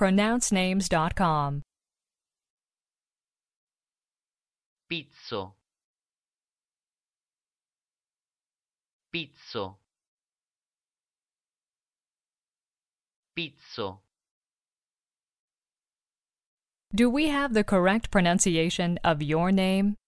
pronouncenames.com. Pizzo. Pizzo. Pizzo. Do we have the correct pronunciation of your name?